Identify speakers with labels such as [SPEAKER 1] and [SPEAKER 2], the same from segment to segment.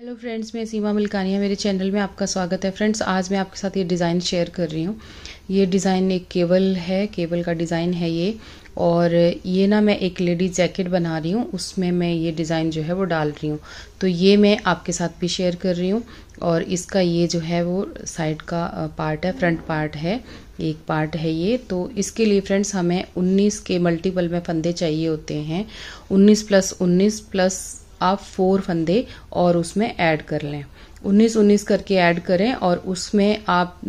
[SPEAKER 1] hello friends मैं सीमा मिल्कानिया मेरे channel में आपका स्वागत है फ्रेंड्स आज मैं आपके साथ ये डिज़ाइन शेयर कर रही हूँ ये डिज़ाइन एक केबल है केबल का डिज़ाइन है ये और ये ना मैं एक लेडीज जैकेट बना रही हूँ उसमें मैं ये डिज़ाइन जो है वो डाल रही हूँ तो ये मैं आपके साथ भी शेयर कर रही हूँ और इसका ये जो है वो साइड का पार्ट है फ्रंट पार्ट है एक पार्ट है ये तो इसके लिए फ्रेंड्स हमें 19 के मल्टीपल में फंदे चाहिए होते हैं 19 प्लस 19 प्लस आप फोर फंदे और उसमें ऐड कर लें उन्नीस उन्नीस करके ऐड करें और उसमें आप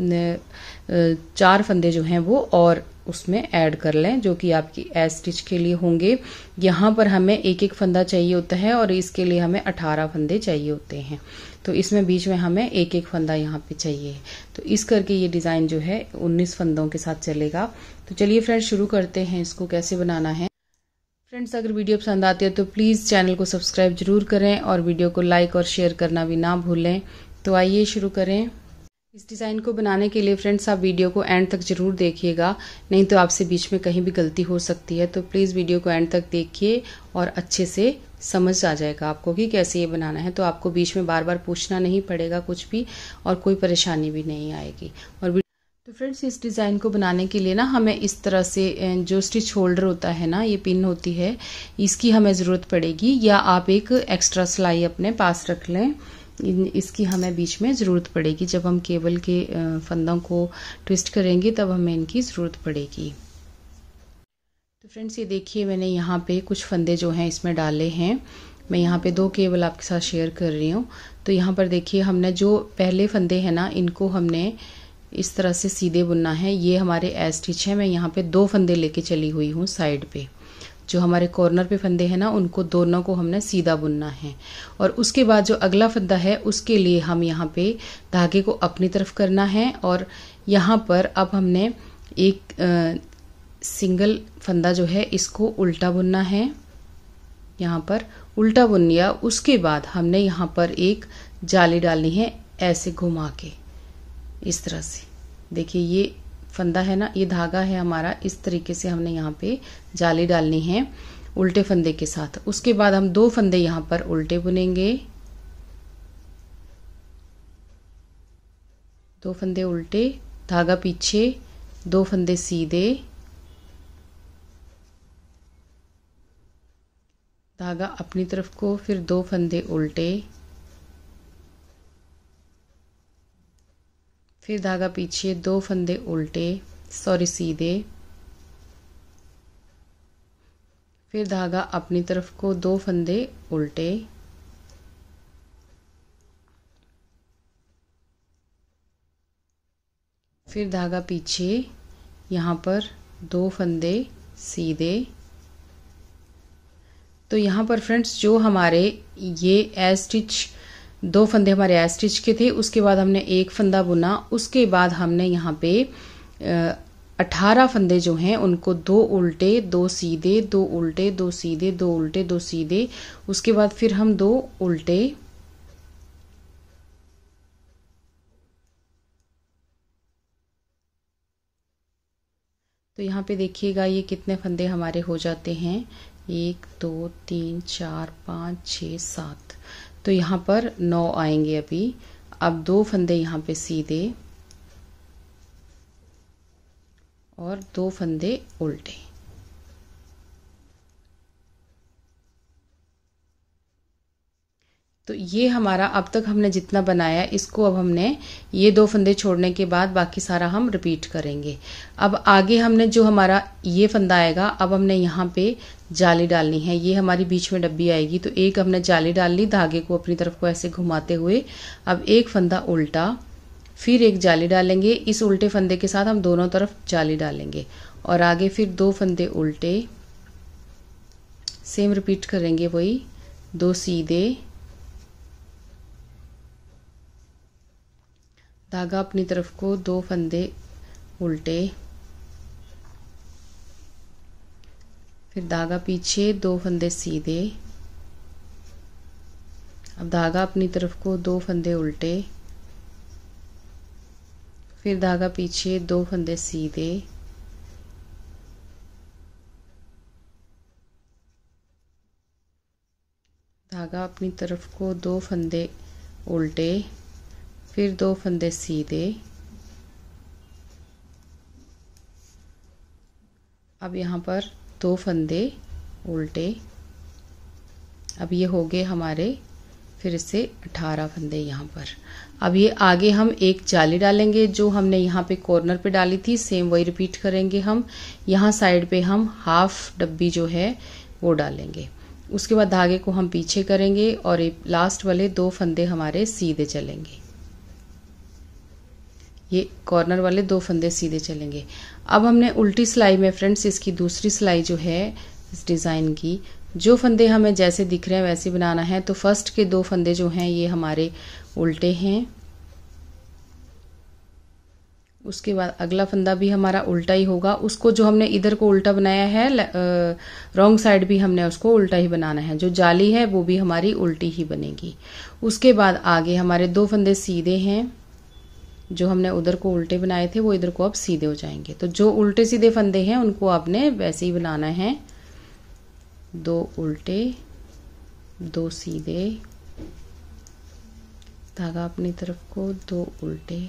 [SPEAKER 1] चार फंदे जो हैं वो और उसमें ऐड कर लें जो कि आपकी एस स्टिच के लिए होंगे यहाँ पर हमें एक एक फंदा चाहिए होता है और इसके लिए हमें अठारह फंदे चाहिए होते हैं तो इसमें बीच में हमें एक एक फंदा यहाँ पे चाहिए तो इस करके ये डिज़ाइन जो है उन्नीस फंदों के साथ चलेगा तो चलिए फ्रेंड शुरू करते हैं इसको कैसे बनाना है फ्रेंड्स अगर वीडियो पसंद आती है तो प्लीज़ चैनल को सब्सक्राइब जरूर करें और वीडियो को लाइक और शेयर करना भी ना भूलें तो आइए शुरू करें इस डिज़ाइन को बनाने के लिए फ्रेंड्स आप वीडियो को एंड तक ज़रूर देखिएगा नहीं तो आपसे बीच में कहीं भी गलती हो सकती है तो प्लीज़ वीडियो को एंड तक देखिए और अच्छे से समझ आ जाएगा आपको कि कैसे ये बनाना है तो आपको बीच में बार बार पूछना नहीं पड़ेगा कुछ भी और कोई परेशानी भी नहीं आएगी और तो फ्रेंड्स इस डिज़ाइन को बनाने के लिए ना हमें इस तरह से जो स्टिच होल्डर होता है ना ये पिन होती है इसकी हमें ज़रूरत पड़ेगी या आप एक एक्स्ट्रा सिलाई अपने पास रख लें इसकी हमें बीच में ज़रूरत पड़ेगी जब हम केबल के फंदों को ट्विस्ट करेंगे तब हमें इनकी ज़रूरत पड़ेगी तो फ्रेंड्स ये देखिए मैंने यहाँ पे कुछ फंदे जो हैं इसमें डाले हैं मैं यहाँ पे दो केबल आपके साथ शेयर कर रही हूँ तो यहाँ पर देखिए हमने जो पहले फंदे हैं ना इनको हमने इस तरह से सीधे बुनना है ये हमारे ए स्टिच है मैं यहाँ पे दो फंदे लेके चली हुई हूँ साइड पे जो हमारे कॉर्नर पे फंदे हैं ना उनको दोनों को हमने सीधा बुनना है और उसके बाद जो अगला फंदा है उसके लिए हम यहाँ पे धागे को अपनी तरफ करना है और यहाँ पर अब हमने एक आ, सिंगल फंदा जो है इसको उल्टा बुनना है यहाँ पर उल्टा बुन लिया उसके बाद हमने यहाँ पर एक जाली डालनी है ऐसे घुमा के इस तरह से देखिए ये फंदा है ना ये धागा है हमारा इस तरीके से हमने यहाँ पे जाली डालनी है उल्टे फंदे के साथ उसके बाद हम दो फंदे यहाँ पर उल्टे बुनेंगे दो फंदे उल्टे धागा पीछे दो फंदे सीधे धागा अपनी तरफ को फिर दो फंदे उल्टे फिर धागा पीछे दो फंदे उल्टे सॉरी सीधे फिर धागा अपनी तरफ को दो फंदे उल्टे फिर धागा पीछे यहाँ पर दो फंदे सीधे तो यहाँ पर फ्रेंड्स जो हमारे ये ए स्टिच दो फंदे हमारे आई स्टिच के थे उसके बाद हमने एक फंदा बुना उसके बाद हमने यहाँ पे अठारह फंदे जो हैं उनको दो उल्टे दो सीधे दो उल्टे दो सीधे दो उल्टे दो सीधे उसके बाद फिर हम दो उल्टे तो यहाँ पे देखिएगा ये कितने फंदे हमारे हो जाते हैं एक दो तीन चार पाँच छ सात तो यहाँ पर नौ आएंगे अभी अब दो फंदे यहाँ पे सीधे और दो फंदे उल्टे तो ये हमारा अब तक हमने जितना बनाया इसको अब हमने ये दो फंदे छोड़ने के बाद बाकी सारा हम रिपीट करेंगे अब आगे हमने जो हमारा ये फंदा आएगा अब हमने यहाँ पे जाली डालनी है ये हमारी बीच में डब्बी आएगी तो एक हमने जाली डाल ली धागे को अपनी तरफ को ऐसे घुमाते हुए अब एक फंदा उल्टा फिर एक जाली डालेंगे इस उल्टे फंदे के साथ हम दोनों तरफ जाली डालेंगे और आगे फिर दो फंदे उल्टे सेम रिपीट करेंगे वही दो सीधे धागा अपनी तरफ को दो फंदे उल्टे फिर धागा पीछे दो फंदे सीधे अब धागा अपनी तरफ को दो फंदे उल्टे फिर धागा पीछे दो फंदे सीधे धागा अपनी तरफ को दो फंदे उल्टे फिर दो फंदे सीधे अब यहाँ पर दो फंदे उल्टे अब ये हो गए हमारे फिर से 18 फंदे यहाँ पर अब ये आगे हम एक जाली डालेंगे जो हमने यहाँ पे कॉर्नर पे डाली थी सेम वही रिपीट करेंगे हम यहाँ साइड पे हम हाफ डब्बी जो है वो डालेंगे उसके बाद धागे को हम पीछे करेंगे और ये लास्ट वाले दो फंदे हमारे सीधे चलेंगे ये कॉर्नर वाले दो फंदे सीधे चलेंगे अब हमने उल्टी सिलाई में फ्रेंड्स इसकी दूसरी सिलाई जो है इस डिज़ाइन की जो फंदे हमें जैसे दिख रहे हैं वैसे बनाना है तो फर्स्ट के दो फंदे जो हैं ये हमारे उल्टे हैं उसके बाद अगला फंदा भी हमारा उल्टा ही होगा उसको जो हमने इधर को उल्टा बनाया है रॉन्ग साइड भी हमने उसको उल्टा ही बनाना है जो जाली है वो भी हमारी उल्टी ही बनेगी उसके बाद आगे हमारे दो फंदे सीधे हैं जो हमने उधर को उल्टे बनाए थे वो इधर को अब सीधे हो जाएंगे तो जो उल्टे सीधे फंदे हैं उनको आपने वैसे ही बनाना है दो उल्टे दो सीधे धागा अपनी तरफ को दो उल्टे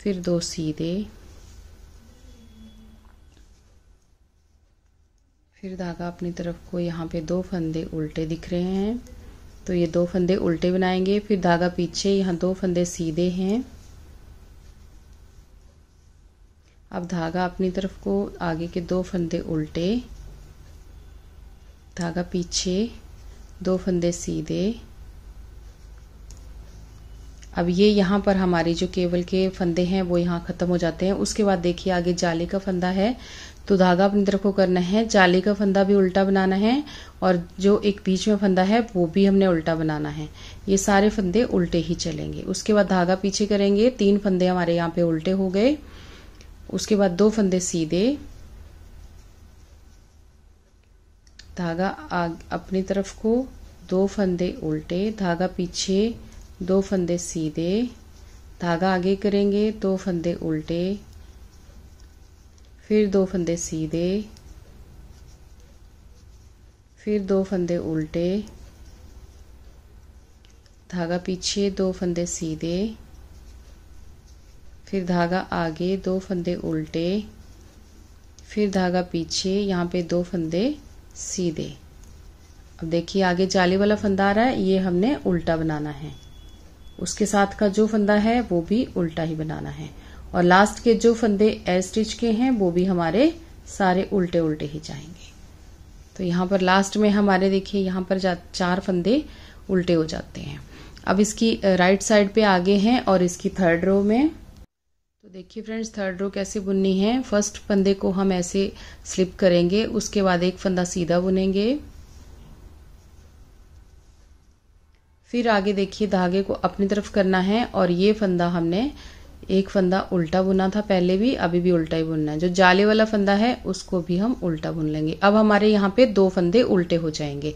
[SPEAKER 1] फिर दो सीधे फिर धागा अपनी तरफ को यहाँ पे दो फंदे उल्टे दिख रहे हैं तो ये दो फंदे उल्टे बनाएंगे फिर धागा पीछे यहाँ दो फंदे सीधे हैं अब धागा अपनी तरफ को आगे के दो फंदे उल्टे धागा पीछे दो फंदे सीधे अब ये यहाँ पर हमारे जो केवल के फंदे हैं वो यहाँ ख़त्म हो जाते हैं उसके बाद देखिए आगे जाले का फंदा है तो धागा अपनी तरफ को करना है जाले का फंदा भी उल्टा बनाना है और जो एक बीच में फंदा है वो भी हमने उल्टा बनाना है ये सारे फंदे उल्टे ही चलेंगे उसके बाद धागा पीछे करेंगे तीन फंदे हमारे यहाँ पे उल्टे हो गए उसके बाद दो फंदे सीधे धागा आग अपनी तरफ को दो फंदे उल्टे धागा पीछे दो फंदे सीधे धागा आगे करेंगे दो फंदे उल्टे फिर दो फंदे सीधे फिर दो फंदे उल्टे धागा पीछे दो फंदे सीधे फिर धागा आगे दो फंदे उल्टे फिर धागा पीछे यहाँ पे दो फंदे सीधे अब देखिए आगे जाली वाला फंदा आ रहा है ये हमने उल्टा बनाना है उसके साथ का जो फंदा है वो भी उल्टा ही बनाना है और लास्ट के जो फंदे एल स्टिच के हैं वो भी हमारे सारे उल्टे उल्टे ही जाएंगे तो यहाँ पर लास्ट में हमारे देखिए यहाँ पर चार फंदे उल्टे हो जाते हैं अब इसकी राइट uh, साइड पे आगे हैं और इसकी थर्ड रो में तो देखिए फ्रेंड्स थर्ड रो कैसे बुननी है फर्स्ट फंदे को हम ऐसे स्लिप करेंगे उसके बाद एक फंदा सीधा बुनेंगे फिर आगे देखिए धागे को अपनी तरफ करना है और ये फंदा हमने एक फंदा उल्टा बुना था पहले भी अभी भी उल्टा ही बुनना है जो जाले वाला फंदा है उसको भी हम उल्टा बुन लेंगे अब हमारे यहाँ पे दो फंदे उल्टे हो जाएंगे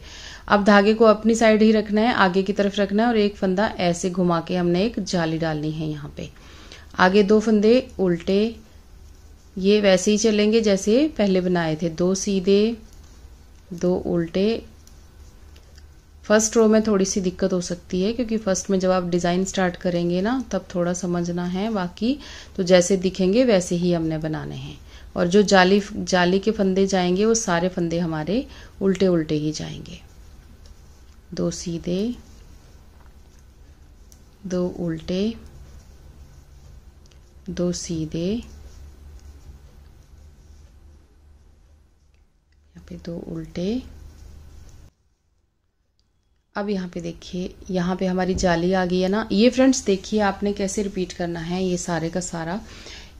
[SPEAKER 1] अब धागे को अपनी साइड ही रखना है आगे की तरफ रखना है और एक फंदा ऐसे घुमा के हमने एक जाली डालनी है यहाँ पे आगे दो फंदे उल्टे ये वैसे ही चलेंगे जैसे पहले बनाए थे दो सीधे दो उल्टे फर्स्ट रो में थोड़ी सी दिक्कत हो सकती है क्योंकि फर्स्ट में जब आप डिज़ाइन स्टार्ट करेंगे ना तब थोड़ा समझना है बाकी तो जैसे दिखेंगे वैसे ही हमने बनाने हैं और जो जाली जाली के फंदे जाएंगे वो सारे फंदे हमारे उल्टे उल्टे ही जाएंगे दो सीधे दो उल्टे दो सीधे यहाँ पे दो उल्टे अब यहाँ पे देखिए यहाँ पे हमारी जाली आ गई है ना ये फ्रेंड्स देखिए आपने कैसे रिपीट करना है ये सारे का सारा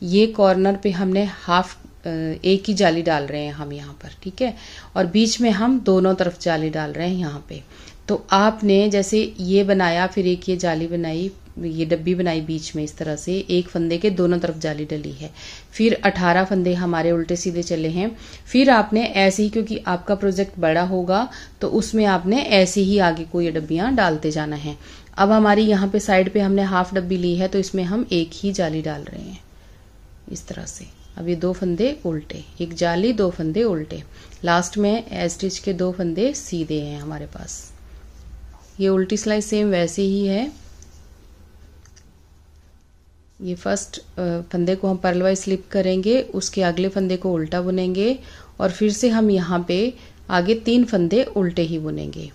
[SPEAKER 1] ये कॉर्नर पे हमने हाफ एक ही जाली डाल रहे हैं हम यहाँ पर ठीक है और बीच में हम दोनों तरफ जाली डाल रहे हैं यहाँ पे तो आपने जैसे ये बनाया फिर एक ये जाली बनाई ये डब्बी बनाई बीच में इस तरह से एक फंदे के दोनों तरफ जाली डली है फिर अठारह फंदे हमारे उल्टे सीधे चले हैं फिर आपने ऐसे ही क्योंकि आपका प्रोजेक्ट बड़ा होगा तो उसमें आपने ऐसे ही आगे को ये डब्बियां डालते जाना है अब हमारी यहाँ पे साइड पे हमने हाफ डब्बी ली है तो इसमें हम एक ही जाली डाल रहे हैं इस तरह से अब ये दो फंदे उल्टे एक जाली दो फंदे उल्टे लास्ट में एस्टिच के दो फंदे सीधे हैं हमारे पास ये उल्टी सिलाई सेम वैसे ही है ये फर्स्ट फंदे को हम पर्ल वाइज स्लिप करेंगे उसके अगले फंदे को उल्टा बुनेंगे और फिर से हम यहाँ पे आगे तीन फंदे उल्टे ही बुनेंगे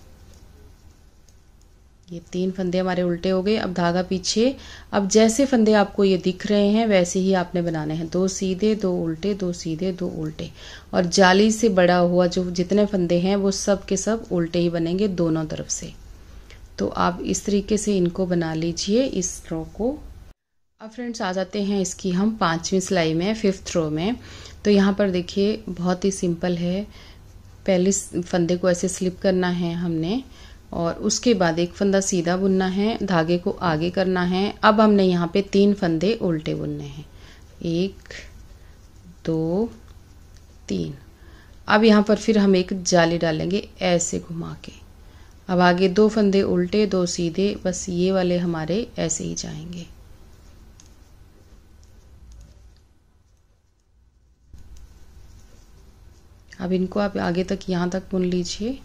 [SPEAKER 1] ये तीन फंदे हमारे उल्टे हो गए अब धागा पीछे अब जैसे फंदे आपको ये दिख रहे हैं वैसे ही आपने बनाने हैं दो सीधे दो उल्टे दो सीधे दो उल्टे और जाली से बड़ा हुआ जो जितने फंदे हैं वो सब के सब उल्टे ही बनेंगे दोनों तरफ से तो आप इस तरीके से इनको बना लीजिए इस रो को अब फ्रेंड्स आ जाते हैं इसकी हम पांचवी सिलाई में फिफ्थ रो में तो यहाँ पर देखिए बहुत ही सिंपल है पहले फंदे को ऐसे स्लिप करना है हमने और उसके बाद एक फंदा सीधा बुनना है धागे को आगे करना है अब हमने यहाँ पे तीन फंदे उल्टे बुनने हैं एक दो तीन अब यहाँ पर फिर हम एक जाली डालेंगे ऐसे घुमा के अब आगे दो फंदे उल्टे दो सीधे बस ये वाले हमारे ऐसे ही जाएंगे अब इनको आप आगे तक यहाँ तक बुन लीजिए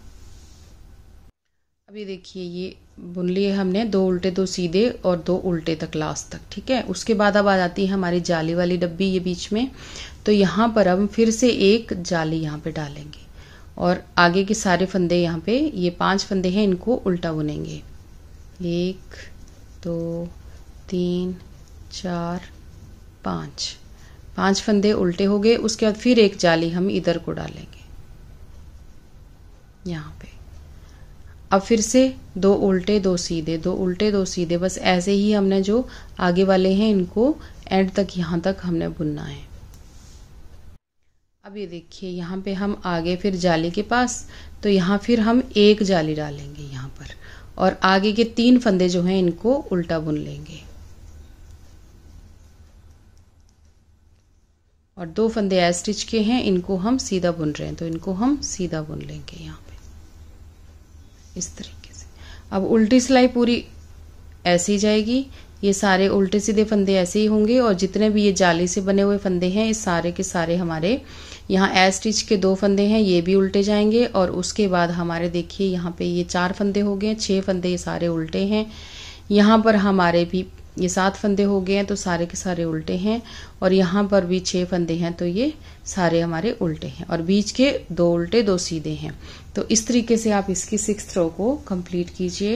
[SPEAKER 1] अभी देखिए ये बुन लिए हमने दो उल्टे दो सीधे और दो उल्टे तक लास्ट तक ठीक है उसके बाद अब आ जाती है हमारी जाली वाली डब्बी ये बीच में तो यहाँ पर हम फिर से एक जाली यहाँ पे डालेंगे और आगे के सारे फंदे यहाँ पे ये पांच फंदे हैं इनको उल्टा बुनेंगे एक दो तीन चार पाँच पांच फंदे उल्टे हो गए उसके बाद फिर एक जाली हम इधर को डालेंगे यहाँ पे अब फिर से दो उल्टे दो सीधे दो उल्टे दो सीधे बस ऐसे ही हमने जो आगे वाले हैं इनको एंड तक यहाँ तक हमने बुनना है अब ये देखिए यहाँ पे हम आगे फिर जाली के पास तो यहाँ फिर हम एक जाली डालेंगे यहाँ पर और आगे के तीन फंदे जो हैं इनको उल्टा बुन लेंगे और दो फंदे आय स्टिच के हैं इनको हम सीधा बुन रहे हैं तो इनको हम सीधा बुन लेंगे यहाँ पे इस तरीके से अब उल्टी सिलाई पूरी ऐसी जाएगी ये सारे उल्टे सीधे फंदे ऐसे ही होंगे और जितने भी ये जाली से बने हुए फंदे हैं इस सारे के सारे हमारे यहाँ ए स्टिच के दो फंदे हैं ये भी उल्टे जाएंगे और उसके बाद हमारे देखिए यहाँ पे ये चार फंदे हो गए छः फंदे ये सारे उल्टे हैं यहाँ पर हमारे भी ये सात फंदे हो गए हैं तो सारे के सारे उल्टे हैं और यहाँ पर भी छः फंदे हैं तो ये सारे हमारे उल्टे हैं और बीच के दो उल्टे दो सीधे हैं तो इस तरीके से आप इसकी सिक्स रो को कंप्लीट कीजिए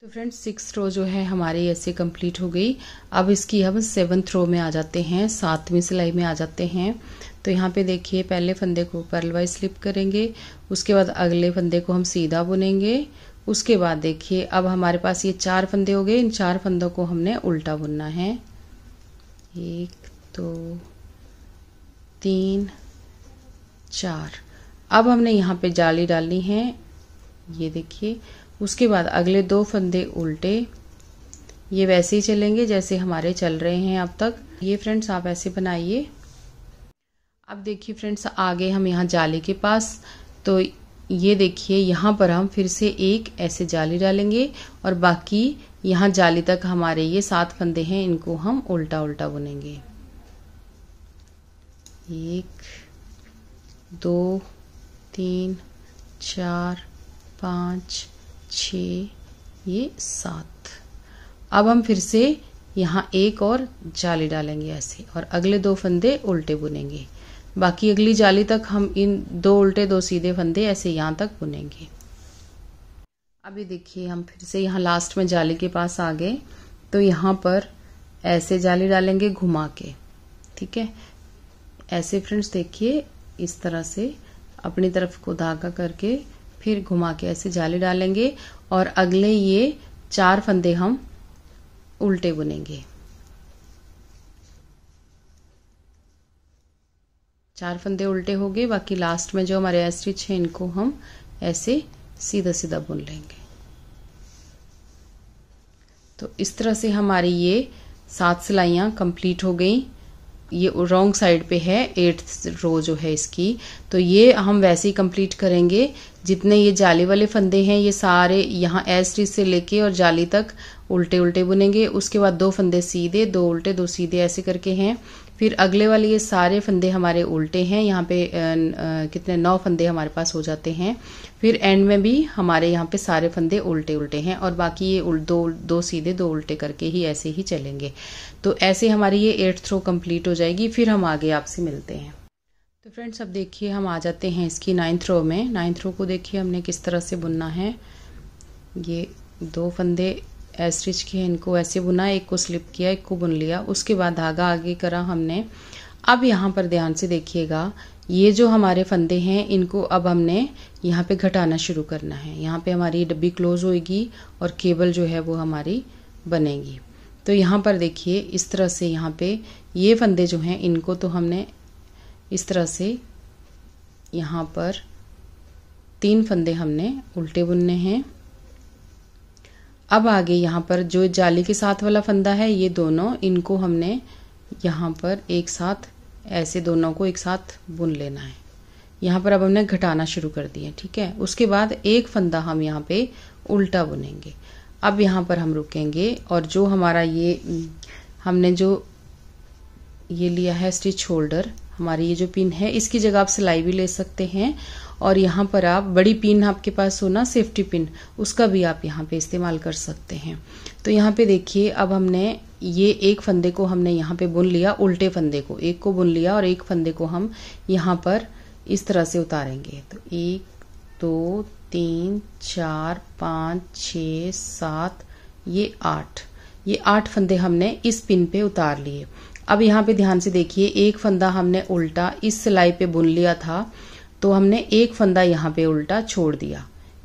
[SPEAKER 1] तो फ्रेंड्स सिक्स रो जो है हमारे ऐसे कंप्लीट हो गई अब इसकी हम सेवन्थ रो में आ जाते हैं सातवीं सिलाई में आ जाते हैं तो यहाँ पे देखिए पहले फंदे को पर्लवाइज स्लिप करेंगे उसके बाद अगले फंदे को हम सीधा बुनेंगे उसके बाद देखिए अब हमारे पास ये चार फंदे हो गए इन चार फंदों को हमने उल्टा बुनना है एक दो तीन चार अब हमने यहाँ पे जाली डालनी है ये देखिए उसके बाद अगले दो फंदे उल्टे ये वैसे ही चलेंगे जैसे हमारे चल रहे हैं अब तक ये फ्रेंड्स आप ऐसे बनाइए अब देखिए फ्रेंड्स आगे हम यहाँ जाली के पास तो ये देखिए यहाँ पर हम फिर से एक ऐसे जाली डालेंगे और बाकी यहाँ जाली तक हमारे ये सात फंदे हैं इनको हम उल्टा उल्टा बुनेंगे एक दो तीन चार पाँच छ ये सात अब हम फिर से यहाँ एक और जाली डालेंगे ऐसे और अगले दो फंदे उल्टे बुनेंगे बाकी अगली जाली तक हम इन दो उल्टे दो सीधे फंदे ऐसे यहाँ तक बुनेंगे अभी देखिए हम फिर से यहाँ लास्ट में जाली के पास आ गए तो यहाँ पर ऐसे जाली डालेंगे घुमा के ठीक है ऐसे फ्रेंड्स देखिए इस तरह से अपनी तरफ को धागा करके फिर घुमा के ऐसे जाली डालेंगे और अगले ये चार फंदे हम उल्टे बुनेंगे चार फंदे उल्टे हो गए बाकी लास्ट में जो हमारे एस्ट्रिच है इनको हम ऐसे सीधा सीधा बुन लेंगे तो इस तरह से हमारी ये सात सिलाइयाँ कंप्लीट हो गई ये रॉन्ग साइड पे है एट्थ रो जो है इसकी तो ये हम वैसे ही कंप्लीट करेंगे जितने ये जाली वाले फंदे हैं ये सारे यहाँ रिज से लेके और जाली तक उल्टे उल्टे बुनेंगे उसके बाद दो फंदे सीधे दो उल्टे दो सीधे ऐसे करके हैं फिर अगले वाले ये सारे फंदे हमारे उल्टे हैं यहाँ पे कितने नौ फंदे हमारे पास हो जाते हैं फिर एंड में भी हमारे यहाँ पे सारे फंदे उल्टे उल्टे हैं और बाकी ये दो दो सीधे दो उल्टे करके ही ऐसे ही चलेंगे तो ऐसे हमारी ये एट्थ थ्रो कम्प्लीट हो जाएगी फिर हम आगे आपसे मिलते हैं तो फ्रेंड्स अब देखिए हम आ जाते हैं इसकी नाइन्थ रो में नाइन्थ रो को देखिए हमने किस तरह से बुनना है ये दो फंदे स्टिच किया इनको ऐसे बुना एक को स्लिप किया एक को बुन लिया उसके बाद धागा आगे करा हमने अब यहाँ पर ध्यान से देखिएगा ये जो हमारे फंदे हैं इनको अब हमने यहाँ पे घटाना शुरू करना है यहाँ पे हमारी डब्बी क्लोज होएगी और केबल जो है वो हमारी बनेगी तो यहाँ पर देखिए इस तरह से यहाँ पे ये फंदे जो हैं इनको तो हमने इस तरह से यहाँ पर तीन फंदे हमने उल्टे बुनने हैं अब आगे यहाँ पर जो जाली के साथ वाला फंदा है ये दोनों इनको हमने यहाँ पर एक साथ ऐसे दोनों को एक साथ बुन लेना है यहाँ पर अब हमने घटाना शुरू कर दिया ठीक है उसके बाद एक फंदा हम यहाँ पे उल्टा बुनेंगे अब यहाँ पर हम रुकेंगे और जो हमारा ये हमने जो ये लिया है स्टिच होल्डर हमारी ये जो पिन है इसकी जगह आप सिलाई भी ले सकते हैं और यहाँ पर आप बड़ी पिन आपके पास हो ना सेफ्टी पिन उसका भी आप यहाँ पे इस्तेमाल कर सकते हैं तो यहाँ पे देखिए अब हमने ये एक फंदे को हमने यहाँ पे बुन लिया उल्टे फंदे को एक को बुन लिया और एक फंदे को हम यहाँ पर इस तरह से उतारेंगे तो एक दो तीन चार पाँच छ सात ये आठ ये आठ फंदे हमने इस पिन पे उतार लिए अब यहाँ पे ध्यान से देखिए एक फंदा हमने उल्टा इस सिलाई पे बुन लिया था तो हमने एक फंदा यहाँ पे उल्टा छोड़ दिया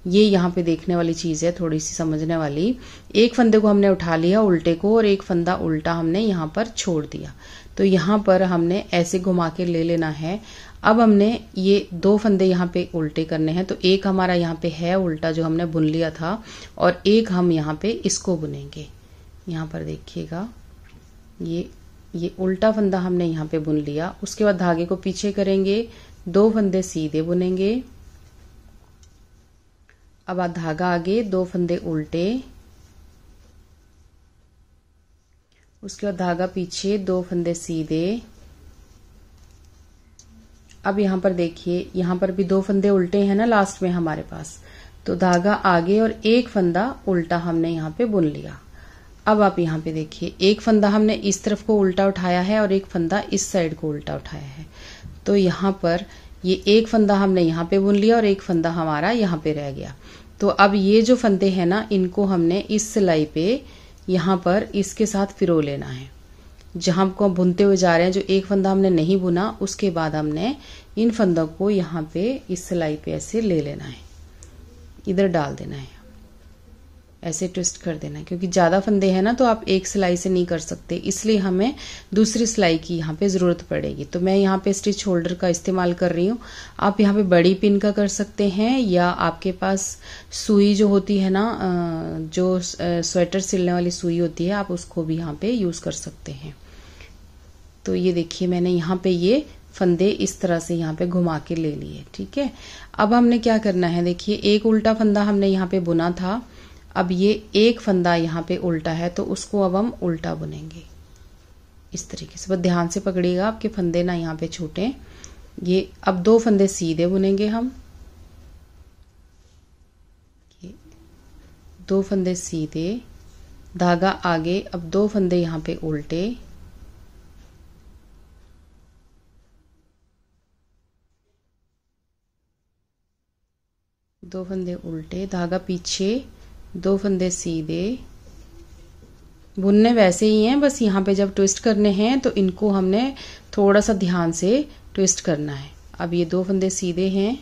[SPEAKER 1] ये यहाँ पे देखने वाली चीज़ है थोड़ी सी समझने वाली एक फंदे को हमने उठा लिया उल्टे को और एक फंदा उल्टा हमने यहाँ पर छोड़ दिया तो यहाँ पर हमने ऐसे घुमा के ले लेना है अब हमने ये दो फंदे यहाँ पे उल्टे करने हैं तो एक हमारा यहाँ पे है उल्टा जो हमने बुन लिया था और एक हम यहाँ पे इसको बुनेंगे यहाँ पर देखिएगा ये ये उल्टा फंदा हमने यहाँ पे बुन लिया उसके बाद धागे को पीछे करेंगे दो फंदे सीधे बुनेंगे अब धागा आगे दो फंदे उल्टे उसके बाद धागा पीछे दो फंदे सीधे अब यहाँ पर देखिए यहां पर भी दो फंदे उल्टे हैं ना लास्ट में हमारे पास तो धागा आगे और एक फंदा उल्टा हमने यहाँ पे बुन लिया अब आप यहाँ पे देखिए एक फंदा हमने इस तरफ को उल्टा उठाया है और एक फंदा इस साइड को उल्टा उठाया है तो यहाँ पर ये एक फंदा हमने यहाँ पे बुन लिया और एक फंदा हमारा यहाँ पे रह गया तो अब ये जो फंदे हैं ना इनको हमने इस सिलाई पे यहाँ पर इसके साथ फिरो लेना है जहाँ को हम बुनते हुए जा रहे हैं जो एक फंदा हमने नहीं बुना उसके बाद हमने इन फंदों को यहाँ पे इस सिलाई पे ऐसे ले लेना है इधर डाल देना है ऐसे ट्विस्ट कर देना क्योंकि ज़्यादा फंदे हैं ना तो आप एक सिलाई से नहीं कर सकते इसलिए हमें दूसरी सिलाई की यहाँ पे ज़रूरत पड़ेगी तो मैं यहाँ पे स्टिच होल्डर का इस्तेमाल कर रही हूँ आप यहाँ पे बड़ी पिन का कर सकते हैं या आपके पास सुई जो होती है ना जो स्वेटर सिलने वाली सुई होती है आप उसको भी यहाँ पर यूज़ कर सकते हैं तो ये देखिए मैंने यहाँ पर ये फंदे इस तरह से यहाँ पे घुमा के ले लिए ठीक है अब हमने क्या करना है देखिए एक उल्टा फंदा हमने यहाँ पे बुना था अब ये एक फंदा यहाँ पे उल्टा है तो उसको अब हम उल्टा बुनेंगे इस तरीके से बस ध्यान से पकड़िएगा आपके फंदे ना यहाँ पे छूटें ये अब दो फंदे सीधे बुनेंगे हम दो फंदे सीधे धागा आगे अब दो फंदे यहाँ पे उल्टे दो फंदे उल्टे धागा पीछे दो फंदे सीधे भुनने वैसे ही हैं बस यहाँ पे जब ट्विस्ट करने हैं तो इनको हमने थोड़ा सा ध्यान से ट्विस्ट करना है अब ये दो फंदे सीधे हैं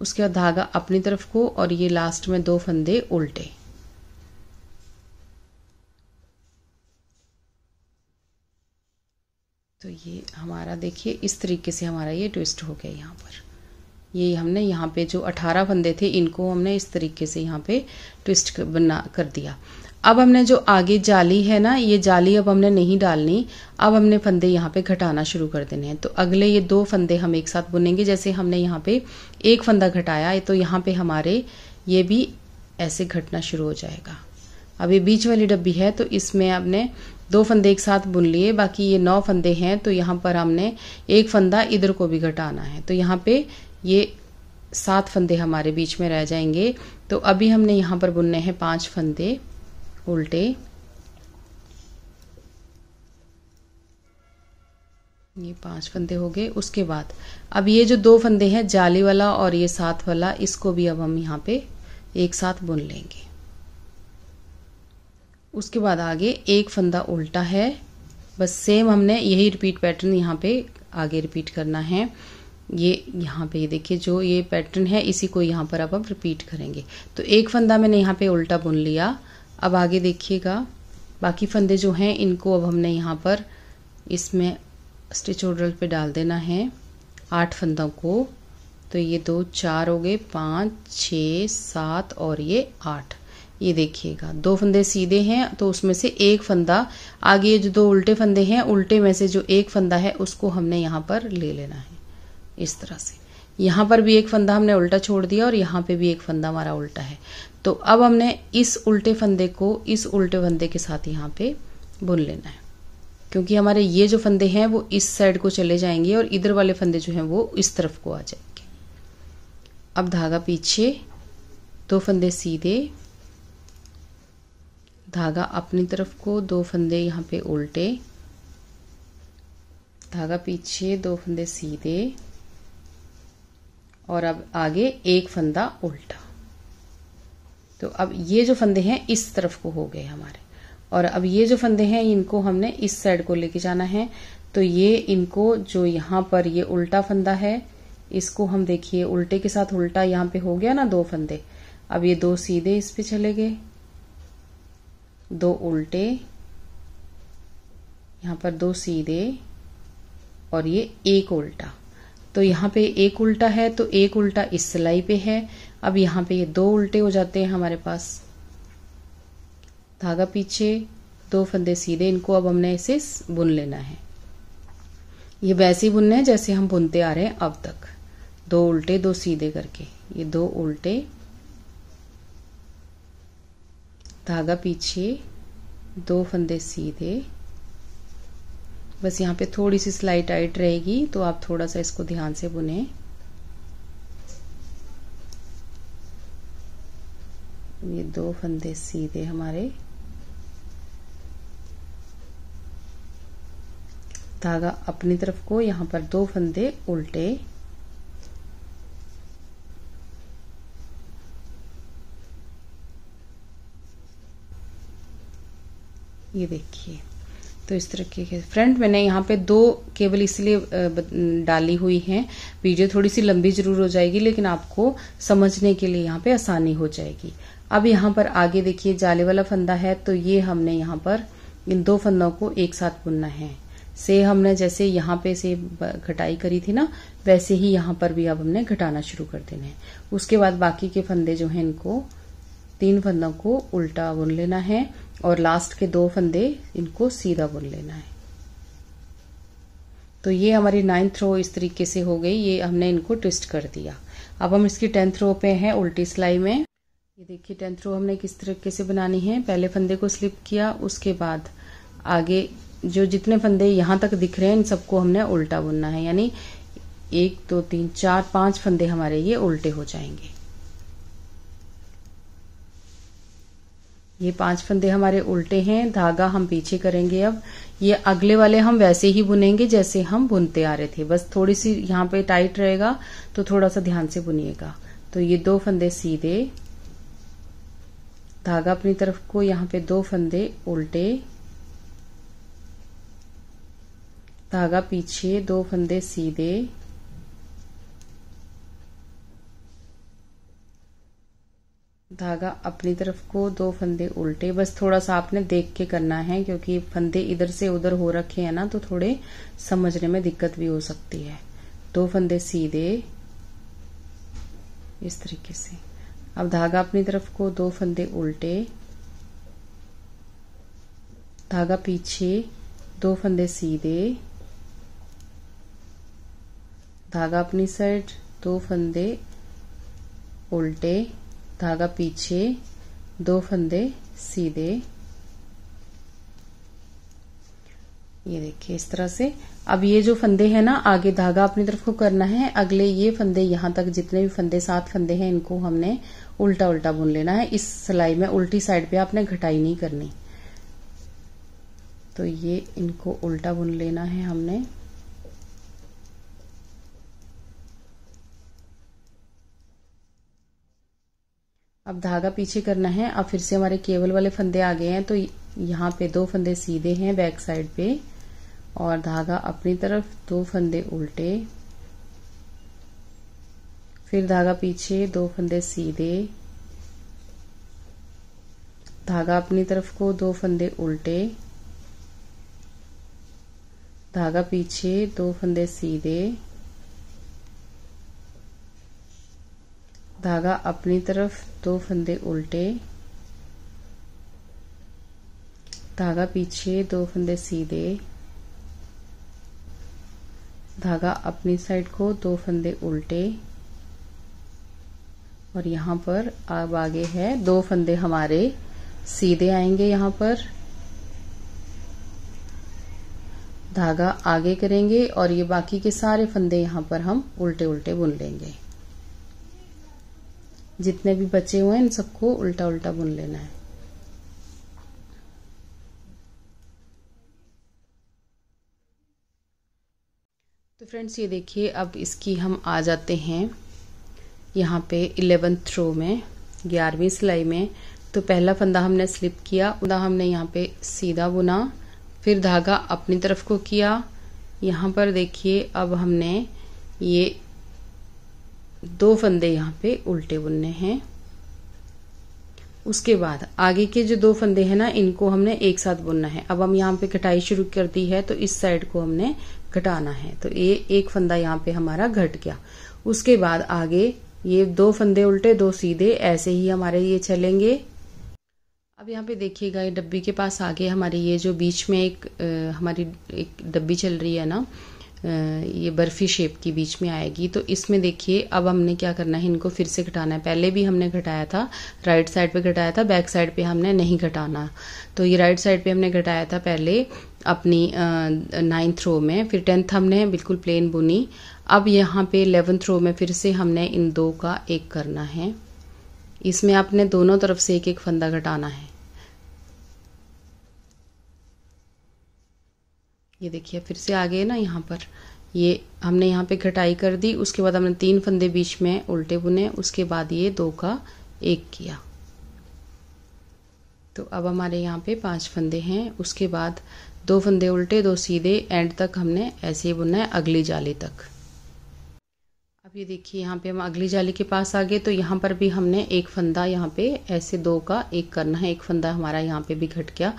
[SPEAKER 1] उसके बाद धागा अपनी तरफ को और ये लास्ट में दो फंदे उल्टे तो ये हमारा देखिए इस तरीके से हमारा ये ट्विस्ट हो गया यहाँ पर ये हमने यहाँ पे जो अठारह फंदे थे इनको हमने इस तरीके से यहाँ पे ट्विस्ट बना कर दिया अब हमने जो आगे जाली है ना ये जाली अब हमने नहीं डालनी अब हमने फंदे यहाँ पे घटाना शुरू कर देने हैं तो अगले ये दो फंदे हम एक साथ बुनेंगे जैसे हमने यहाँ पे एक फंदा घटाया तो यहाँ पे हमारे ये भी ऐसे घटना शुरू हो जाएगा अब ये बीच वाली डब्बी है तो इसमें हमने दो फंदे एक साथ बुन लिए बाकी ये नौ फंदे हैं तो यहाँ पर हमने एक फंदा इधर को भी घटाना है तो यहाँ पे ये सात फंदे हमारे बीच में रह जाएंगे तो अभी हमने यहाँ पर बुनने हैं पांच फंदे उल्टे ये पांच फंदे हो गए उसके बाद अब ये जो दो फंदे हैं जाली वाला और ये सात वाला इसको भी अब हम यहाँ पे एक साथ बुन लेंगे उसके बाद आगे एक फंदा उल्टा है बस सेम हमने यही रिपीट पैटर्न यहाँ पे आगे रिपीट करना है ये यहाँ पे देखिए जो ये पैटर्न है इसी को यहाँ पर अब हम रिपीट करेंगे तो एक फंदा मैंने यहाँ पे उल्टा बुन लिया अब आगे देखिएगा बाकी फंदे जो हैं इनको अब हमने यहाँ पर इसमें स्टिच ऑर्डर पे डाल देना है आठ फंदों को तो ये दो चार हो गए पाँच छ सात और ये आठ ये देखिएगा दो फंदे सीधे हैं तो उसमें से एक फंदा आगे जो दो उल्टे फंदे हैं उल्टे में से जो एक फंदा है उसको हमने यहाँ पर ले लेना है इस तरह से यहाँ पर भी एक फंदा हमने उल्टा छोड़ दिया और यहाँ पे भी एक फंदा हमारा उल्टा है तो अब हमने इस उल्टे फंदे को इस उल्टे फंदे के साथ यहाँ पे बुन लेना है क्योंकि हमारे ये जो फंदे हैं वो इस साइड को चले जाएंगे और इधर वाले फंदे जो हैं वो इस तरफ को आ जाएंगे अब धागा पीछे दो फंदे सीधे धागा अपनी तरफ को दो फंदे यहाँ पे उल्टे धागा पीछे दो फंदे सीधे और अब आगे एक फंदा उल्टा तो अब ये जो फंदे हैं इस तरफ को हो गए हमारे और अब ये जो फंदे हैं इनको हमने इस साइड को लेके जाना है तो ये इनको जो यहां पर ये उल्टा फंदा है इसको हम देखिए उल्टे के साथ उल्टा यहां पे हो गया ना दो फंदे अब ये दो सीधे इस पे चले गए दो उल्टे यहां पर दो सीधे और ये एक उल्टा तो यहाँ पे एक उल्टा है तो एक उल्टा इस सिलाई पे है अब यहाँ पे ये दो उल्टे हो जाते हैं हमारे पास धागा पीछे दो फंदे सीधे इनको अब हमने इसे बुन लेना है ये वैसे ही बुनना है जैसे हम बुनते आ रहे हैं अब तक दो उल्टे दो सीधे करके ये दो उल्टे धागा पीछे दो फंदे सीधे बस यहाँ पे थोड़ी सी सिलाई टाइट रहेगी तो आप थोड़ा सा इसको ध्यान से बुने ये दो फंदे सीधे हमारे धागा अपनी तरफ को यहाँ पर दो फंदे उल्टे ये देखिए तो इस तरीके के फ्रंट मैंने यहाँ पे दो केबल इसलिए डाली हुई हैं वीडियो थोड़ी सी लंबी जरूर हो जाएगी लेकिन आपको समझने के लिए यहाँ पे आसानी हो जाएगी अब यहाँ पर आगे देखिए जाले वाला फंदा है तो ये हमने यहाँ पर इन दो फंदों को एक साथ बुनना है से हमने जैसे यहाँ पे से घटाई करी थी ना वैसे ही यहाँ पर भी अब हमने घटाना शुरू कर देना है उसके बाद बाकी के फंदे जो हैं इनको तीन फंदों को उल्टा बुन लेना है और लास्ट के दो फंदे इनको सीधा बुन लेना है तो ये हमारी नाइन्थ रो इस तरीके से हो गई ये हमने इनको ट्विस्ट कर दिया अब हम इसकी टेंथ रो पे हैं उल्टी सिलाई में ये देखिए टेंथ रो हमने किस तरीके से बनानी है पहले फंदे को स्लिप किया उसके बाद आगे जो जितने फंदे यहाँ तक दिख रहे हैं इन सबको हमने उल्टा बुनना है यानी एक दो तीन चार पांच फंदे हमारे ये उल्टे हो जाएंगे ये पांच फंदे हमारे उल्टे हैं धागा हम पीछे करेंगे अब ये अगले वाले हम वैसे ही बुनेंगे जैसे हम बुनते आ रहे थे बस थोड़ी सी यहाँ पे टाइट रहेगा तो थोड़ा सा ध्यान से बुनिएगा तो ये दो फंदे सीधे धागा अपनी तरफ को यहाँ पे दो फंदे उल्टे धागा पीछे दो फंदे सीधे धागा अपनी तरफ को दो फंदे उल्टे बस थोड़ा सा आपने देख के करना है क्योंकि फंदे इधर से उधर हो रखे हैं ना तो थोड़े समझने में दिक्कत भी हो सकती है दो फंदे सीधे इस तरीके से अब धागा अपनी तरफ को दो फंदे उल्टे धागा पीछे दो फंदे सीधे धागा अपनी साइड दो फंदे उल्टे धागा पीछे दो फंदे सीधे ये देखिए इस तरह से अब ये जो फंदे हैं ना आगे धागा अपनी तरफ को करना है अगले ये फंदे यहां तक जितने भी फंदे सात फंदे हैं इनको हमने उल्टा उल्टा बुन लेना है इस सिलाई में उल्टी साइड पे आपने घटाई नहीं करनी तो ये इनको उल्टा बुन लेना है हमने अब धागा पीछे करना है अब फिर से हमारे केबल वाले फंदे आ गए हैं तो यहाँ पे दो फंदे सीधे हैं बैक साइड पे और धागा अपनी तरफ दो फंदे उल्टे फिर धागा पीछे दो फंदे सीधे धागा अपनी तरफ को दो फंदे उल्टे धागा पीछे दो फंदे सीधे धागा अपनी तरफ दो फंदे उल्टे धागा पीछे दो फंदे सीधे धागा अपनी साइड को दो फंदे उल्टे और यहां पर अब आगे है दो फंदे हमारे सीधे आएंगे यहां पर धागा आगे करेंगे और ये बाकी के सारे फंदे यहां पर हम उल्टे उल्टे बुन लेंगे जितने भी बचे हुए हैं इन सबको उल्टा उल्टा बुन लेना है तो फ्रेंड्स ये देखिए अब इसकी हम आ जाते हैं यहाँ पे इलेवेंथ रो में ग्यारहवीं सिलाई में तो पहला फंदा हमने स्लिप किया फंदा हमने यहाँ पे सीधा बुना फिर धागा अपनी तरफ को किया यहाँ पर देखिए अब हमने ये दो फंदे यहाँ पे उल्टे बुनने हैं उसके बाद आगे के जो दो फंदे हैं ना इनको हमने एक साथ बुनना है अब हम यहाँ पे कटाई शुरू कर दी है तो इस साइड को हमने घटाना है तो ये एक फंदा यहाँ पे हमारा घट गया उसके बाद आगे ये दो फंदे उल्टे दो सीधे ऐसे ही हमारे ये चलेंगे अब यहाँ पे देखिएगा ये डब्बी के पास आगे हमारे ये जो बीच में एक आ, हमारी एक डब्बी चल रही है ना ये बर्फ़ी शेप की बीच में आएगी तो इसमें देखिए अब हमने क्या करना है इनको फिर से घटाना है पहले भी हमने घटाया था राइट साइड पे घटाया था बैक साइड पे हमने नहीं घटाना तो ये राइट साइड पे हमने घटाया था पहले अपनी नाइन्थ रो में फिर टेंथ हमने बिल्कुल प्लेन बुनी अब यहाँ पे एलेवेंथ रो में फिर से हमने इन दो का एक करना है इसमें आपने दोनों तरफ से एक एक फंदा घटाना है ये देखिए फिर से आ गए ना यहाँ पर ये हमने यहाँ पे घटाई कर दी उसके बाद हमने तीन फंदे बीच में उल्टे बुने उसके बाद ये दो का एक किया तो अब हमारे यहाँ पे पांच फंदे हैं उसके बाद दो फंदे उल्टे दो सीधे एंड तक हमने ऐसे ही बुनना है अगली जाली तक अब ये देखिए यहाँ पे हम अगली जाली के पास आ गए तो यहाँ पर भी हमने एक फंदा यहाँ पे ऐसे दो का एक करना है एक फंदा हमारा यहाँ पे भी घट गया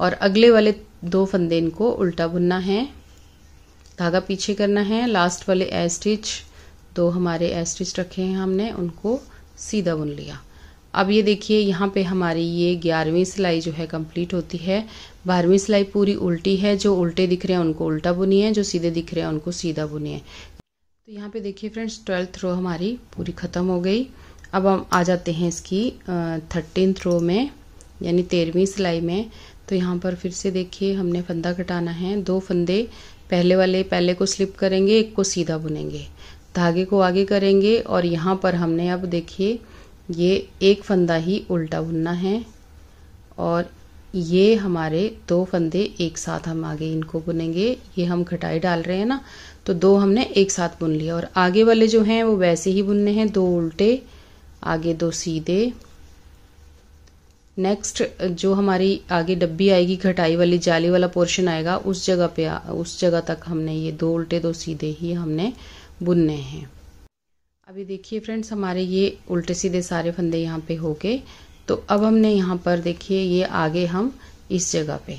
[SPEAKER 1] और अगले वाले दो फंदे इनको उल्टा बुनना है धागा पीछे करना है लास्ट वाले ए स्टिच दो हमारे ए स्टिच रखे हैं हमने उनको सीधा बुन लिया अब ये देखिए यहाँ पे हमारी ये ग्यारहवीं सिलाई जो है कंप्लीट होती है बारहवीं सिलाई पूरी उल्टी है जो उल्टे दिख रहे हैं उनको उल्टा बुनी है जो सीधे दिख रहे हैं उनको सीधा है तो यहाँ पे देखिए फ्रेंड्स ट्वेल्थ रो हमारी पूरी ख़त्म हो गई अब हम आ जाते हैं इसकी थर्टीन रो में यानी तेरहवीं सिलाई में तो यहाँ पर फिर से देखिए हमने फंदा घटाना है दो फंदे पहले वाले पहले को स्लिप करेंगे एक को सीधा बुनेंगे धागे को आगे करेंगे और यहाँ पर हमने अब देखिए ये एक फंदा ही उल्टा बुनना है और ये हमारे दो फंदे एक साथ हम आगे इनको बुनेंगे ये हम घटाई डाल रहे हैं ना तो दो हमने एक साथ बुन लिया और आगे वाले जो हैं वो वैसे ही बुनने हैं दो उल्टे आगे दो सीधे नेक्स्ट जो हमारी आगे डब्बी आएगी घटाई वाली जाली वाला पोर्शन आएगा उस जगह पे उस जगह तक हमने ये दो उल्टे दो सीधे ही हमने बुनने हैं अभी देखिए फ्रेंड्स हमारे ये उल्टे सीधे सारे फंदे यहाँ पे हो गए तो अब हमने यहाँ पर देखिए ये आगे हम इस जगह पे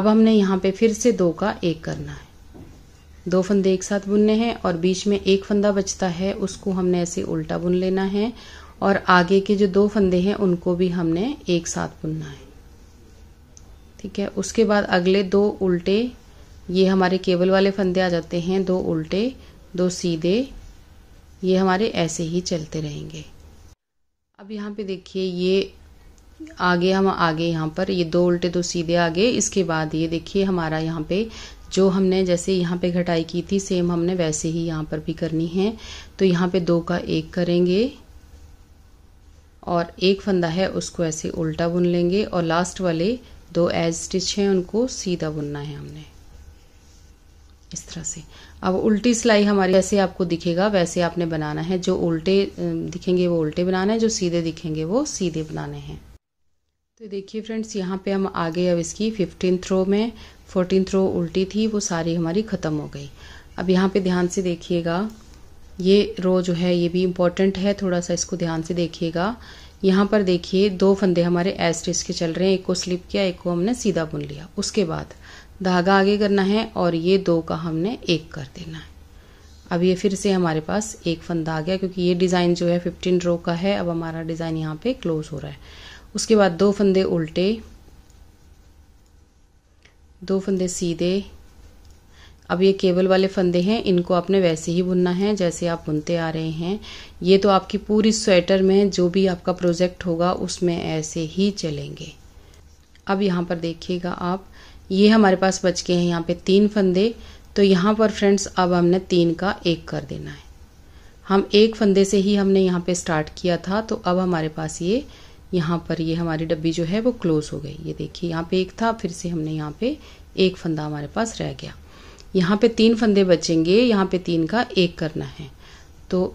[SPEAKER 1] अब हमने यहाँ पे फिर से दो का एक करना है दो फंदे एक साथ बुनने हैं और बीच में एक फंदा बचता है उसको हमने ऐसे उल्टा बुन लेना है और आगे के जो दो फंदे हैं उनको भी हमने एक साथ बुनना है ठीक है उसके बाद अगले दो उल्टे ये हमारे केबल वाले फंदे आ जाते हैं दो उल्टे दो सीधे ये हमारे ऐसे ही चलते रहेंगे अब यहाँ पे देखिए ये आगे हम आगे यहाँ पर ये दो उल्टे दो सीधे आगे इसके बाद ये देखिए हमारा यहाँ पे जो हमने जैसे यहाँ पे घटाई की थी सेम हमने वैसे ही यहाँ पर भी करनी है तो यहाँ पे दो का एक करेंगे और एक फंदा है उसको ऐसे उल्टा बुन लेंगे और लास्ट वाले दो एज स्टिच हैं उनको सीधा बुनना है हमने इस तरह से अब उल्टी सिलाई हमारी जैसे आपको दिखेगा वैसे आपने बनाना है जो उल्टे दिखेंगे वो उल्टे बनाना है जो सीधे दिखेंगे वो सीधे बनाने हैं तो देखिए फ्रेंड्स यहाँ पे हम आगे अब इसकी फिफ्टीन थ्रो में फोर्टीन थ्रो उल्टी थी वो सारी हमारी ख़त्म हो गई अब यहाँ पे ध्यान से देखिएगा ये रो जो है ये भी इम्पॉर्टेंट है थोड़ा सा इसको ध्यान से देखिएगा यहाँ पर देखिए दो फंदे हमारे एस्ट्रिच के चल रहे हैं एक को स्लिप किया एक को हमने सीधा बुन लिया उसके बाद धागा आगे करना है और ये दो का हमने एक कर देना है अब ये फिर से हमारे पास एक फंदा आ गया क्योंकि ये डिज़ाइन जो है फिफ्टीन रो का है अब हमारा डिज़ाइन यहाँ पे क्लोज हो रहा है उसके बाद दो फंदे उल्टे दो फंदे सीधे अब ये केबल वाले फंदे हैं इनको आपने वैसे ही बुनना है जैसे आप बुनते आ रहे हैं ये तो आपकी पूरी स्वेटर में जो भी आपका प्रोजेक्ट होगा उसमें ऐसे ही चलेंगे अब यहाँ पर देखिएगा आप ये हमारे पास बच गए हैं यहाँ पे तीन फंदे तो यहाँ पर फ्रेंड्स अब हमने तीन का एक कर देना है हम एक फंदे से ही हमने यहाँ पे स्टार्ट किया था तो अब हमारे पास ये यहाँ पर ये हमारी डब्बी जो है वो क्लोज़ हो गई ये देखिए यहाँ पे एक था फिर से हमने यहाँ पे एक फंदा हमारे पास रह गया यहाँ पे तीन फंदे बचेंगे यहाँ पे तीन का एक करना है तो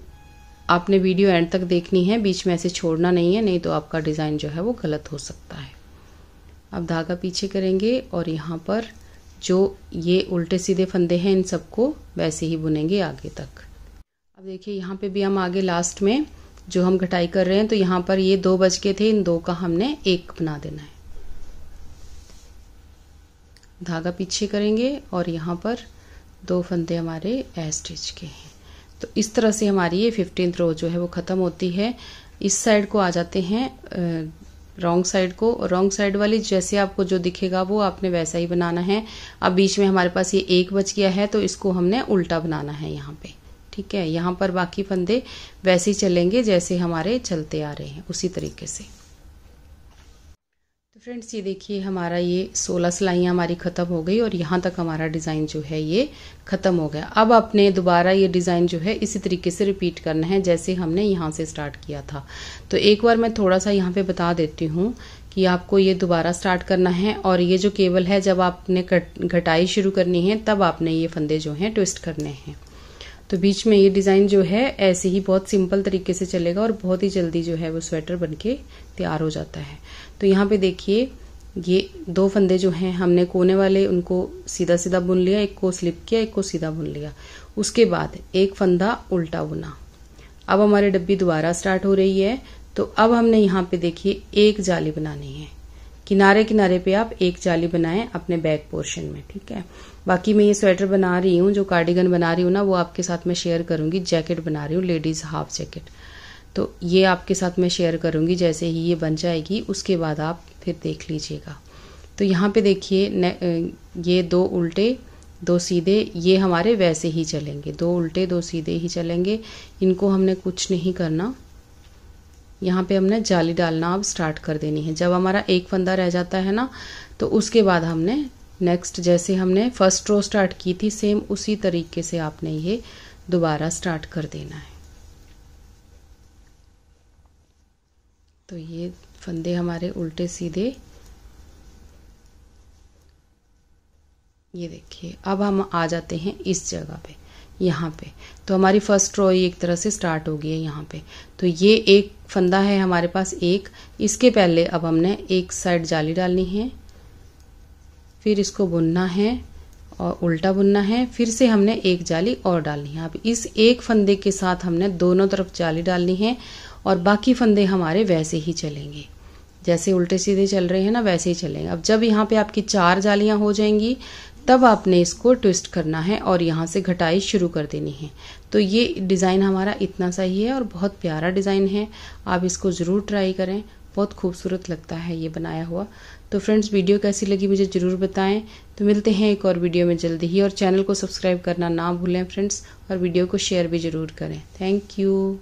[SPEAKER 1] आपने वीडियो एंड तक देखनी है बीच में ऐसे छोड़ना नहीं है नहीं तो आपका डिज़ाइन जो है वो गलत हो सकता है अब धागा पीछे करेंगे और यहाँ पर जो ये उल्टे सीधे फंदे हैं इन सबको वैसे ही बुनेंगे आगे तक अब देखिए यहाँ पे भी हम आगे लास्ट में जो हम घटाई कर रहे हैं तो यहाँ पर ये दो बज के थे इन दो का हमने एक बना देना है धागा पीछे करेंगे और यहाँ पर दो फंदे हमारे ए स्टिच के हैं तो इस तरह से हमारी ये फिफ्टीन रो जो है वो ख़त्म होती है इस साइड को आ जाते हैं रॉन्ग साइड को और रॉन्ग साइड वाली जैसे आपको जो दिखेगा वो आपने वैसा ही बनाना है अब बीच में हमारे पास ये एक बच गया है तो इसको हमने उल्टा बनाना है यहाँ पे ठीक है यहाँ पर बाकी फंदे वैसे ही चलेंगे जैसे हमारे चलते आ रहे हैं उसी तरीके से फ्रेंड्स ये देखिए हमारा ये 16 सिलाइयाँ हमारी ख़त्म हो गई और यहाँ तक हमारा डिज़ाइन जो है ये ख़त्म हो गया अब आपने दोबारा ये डिज़ाइन जो है इसी तरीके से रिपीट करना है जैसे हमने यहाँ से स्टार्ट किया था तो एक बार मैं थोड़ा सा यहाँ पे बता देती हूँ कि आपको ये दोबारा स्टार्ट करना है और ये जो केबल है जब आपने घटाई शुरू करनी है तब आपने ये फंदे जो हैं ट्विस्ट करने हैं तो बीच में ये डिज़ाइन जो है ऐसे ही बहुत सिंपल तरीके से चलेगा और बहुत ही जल्दी जो है वो स्वेटर बनके तैयार हो जाता है तो यहाँ पे देखिए ये दो फंदे जो हैं हमने कोने वाले उनको सीधा सीधा बुन लिया एक को स्लिप किया एक को सीधा बुन लिया उसके बाद एक फंदा उल्टा बुना अब हमारे डब्बी दोबारा स्टार्ट हो रही है तो अब हमने यहाँ पे देखिए एक जाली बनानी है किनारे किनारे पे आप एक जाली बनाएं अपने बैक पोर्शन में ठीक है बाकी मैं ये स्वेटर बना रही हूँ जो कार्डिगन बना रही हूँ ना वो आपके साथ मैं शेयर करूँगी जैकेट बना रही हूँ लेडीज़ हाफ जैकेट तो ये आपके साथ मैं शेयर करूँगी जैसे ही ये बन जाएगी उसके बाद आप फिर देख लीजिएगा तो यहाँ पे देखिए ये दो उल्टे दो सीधे ये हमारे वैसे ही चलेंगे दो उल्टे दो सीधे ही चलेंगे इनको हमने कुछ नहीं करना यहाँ पे हमने जाली डालना अब स्टार्ट कर देनी है जब हमारा एक फंदा रह जाता है ना तो उसके बाद हमने नेक्स्ट जैसे हमने फर्स्ट रो स्टार्ट की थी सेम उसी तरीके से आपने ये दोबारा स्टार्ट कर देना है तो ये फंदे हमारे उल्टे सीधे ये देखिए अब हम आ जाते हैं इस जगह पे यहाँ पे तो हमारी फर्स्ट रो एक तरह से स्टार्ट हो गई है यहाँ पे तो ये एक फंदा है हमारे पास एक इसके पहले अब हमने एक साइड जाली डालनी है फिर इसको बुनना है और उल्टा बुनना है फिर से हमने एक जाली और डालनी है अब इस एक फंदे के साथ हमने दोनों तरफ जाली डालनी है और बाकी फंदे हमारे वैसे ही चलेंगे जैसे उल्टे सीधे चल रहे हैं ना वैसे ही चलेंगे अब जब यहाँ पे आपकी चार जालियाँ हो जाएंगी तब आपने इसको ट्विस्ट करना है और यहाँ से घटाई शुरू कर देनी है तो ये डिज़ाइन हमारा इतना सा ही है और बहुत प्यारा डिज़ाइन है आप इसको ज़रूर ट्राई करें बहुत खूबसूरत लगता है ये बनाया हुआ तो फ्रेंड्स वीडियो कैसी लगी मुझे ज़रूर बताएं तो मिलते हैं एक और वीडियो में जल्दी ही और चैनल को सब्सक्राइब करना ना भूलें फ्रेंड्स और वीडियो को शेयर भी ज़रूर करें थैंक यू